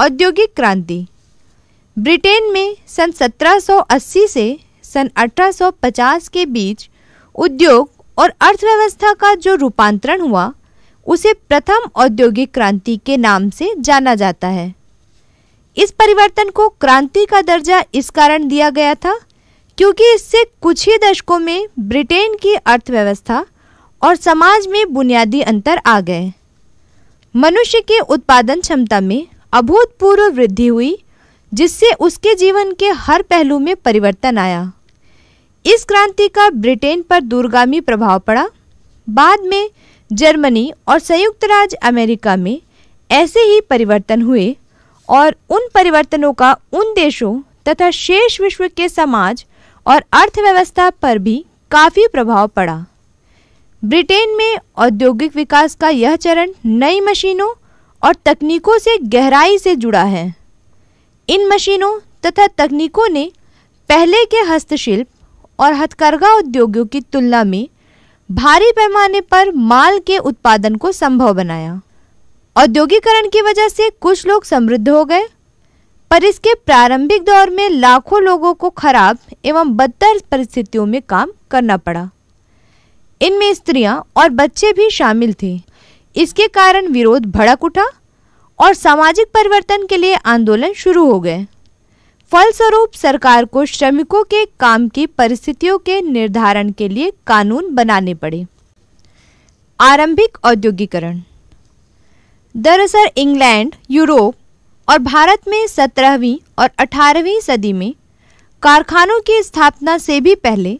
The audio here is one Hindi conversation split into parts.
औद्योगिक क्रांति ब्रिटेन में सन 1780 से सन 1850 के बीच उद्योग और अर्थव्यवस्था का जो रूपांतरण हुआ उसे प्रथम औद्योगिक क्रांति के नाम से जाना जाता है इस परिवर्तन को क्रांति का दर्जा इस कारण दिया गया था क्योंकि इससे कुछ ही दशकों में ब्रिटेन की अर्थव्यवस्था और समाज में बुनियादी अंतर आ गए मनुष्य के उत्पादन क्षमता में अभूतपूर्व वृद्धि हुई जिससे उसके जीवन के हर पहलू में परिवर्तन आया इस क्रांति का ब्रिटेन पर दूरगामी प्रभाव पड़ा बाद में जर्मनी और संयुक्त राज्य अमेरिका में ऐसे ही परिवर्तन हुए और उन परिवर्तनों का उन देशों तथा शेष विश्व के समाज और अर्थव्यवस्था पर भी काफ़ी प्रभाव पड़ा ब्रिटेन में औद्योगिक विकास का यह चरण नई मशीनों और तकनीकों से गहराई से जुड़ा है इन मशीनों तथा तकनीकों ने पहले के हस्तशिल्प और हथकरघा उद्योगों की तुलना में भारी पैमाने पर माल के उत्पादन को संभव बनाया औद्योगिकरण की वजह से कुछ लोग समृद्ध हो गए पर इसके प्रारंभिक दौर में लाखों लोगों को खराब एवं बदतर परिस्थितियों में काम करना पड़ा इनमें स्त्रियां और बच्चे भी शामिल थे इसके कारण विरोध भड़क उठा और सामाजिक परिवर्तन के लिए आंदोलन शुरू हो गए फलस्वरूप सरकार को श्रमिकों के काम की परिस्थितियों के निर्धारण के लिए कानून बनाने पड़े आरंभिक औद्योगिकरण दरअसल इंग्लैंड यूरोप और भारत में 17वीं और 18वीं सदी में कारखानों की स्थापना से भी पहले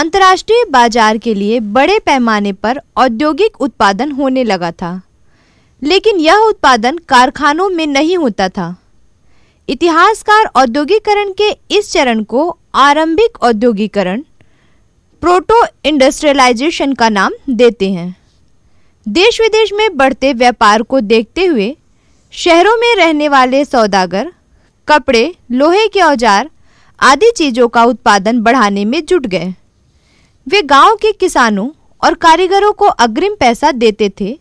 अंतर्राष्ट्रीय बाजार के लिए बड़े पैमाने पर औद्योगिक उत्पादन होने लगा था लेकिन यह उत्पादन कारखानों में नहीं होता था इतिहासकार औद्योगिकरण के इस चरण को आरंभिक औद्योगिकरण प्रोटो इंडस्ट्रियलाइजेशन का नाम देते हैं देश विदेश में बढ़ते व्यापार को देखते हुए शहरों में रहने वाले सौदागर कपड़े लोहे के औजार आदि चीज़ों का उत्पादन बढ़ाने में जुट गए वे गांव के किसानों और कारीगरों को अग्रिम पैसा देते थे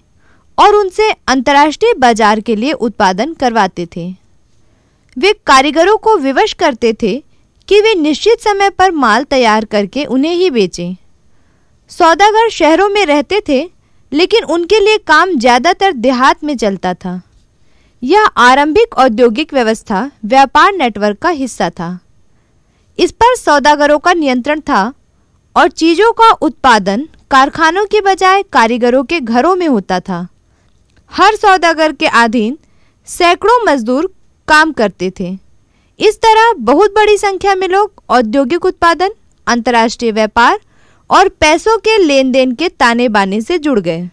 और उनसे अंतर्राष्ट्रीय बाजार के लिए उत्पादन करवाते थे वे कारीगरों को विवश करते थे कि वे निश्चित समय पर माल तैयार करके उन्हें ही बेचें सौदागर शहरों में रहते थे लेकिन उनके लिए काम ज़्यादातर देहात में चलता था यह आरंभिक औद्योगिक व्यवस्था व्यापार नेटवर्क का हिस्सा था इस पर सौदागरों का नियंत्रण था और चीज़ों का उत्पादन कारखानों के बजाय कारीगरों के घरों में होता था हर सौदागर के अधीन सैकड़ों मजदूर काम करते थे इस तरह बहुत बड़ी संख्या में लोग औद्योगिक उत्पादन अंतर्राष्ट्रीय व्यापार और पैसों के लेन देन के ताने बाने से जुड़ गए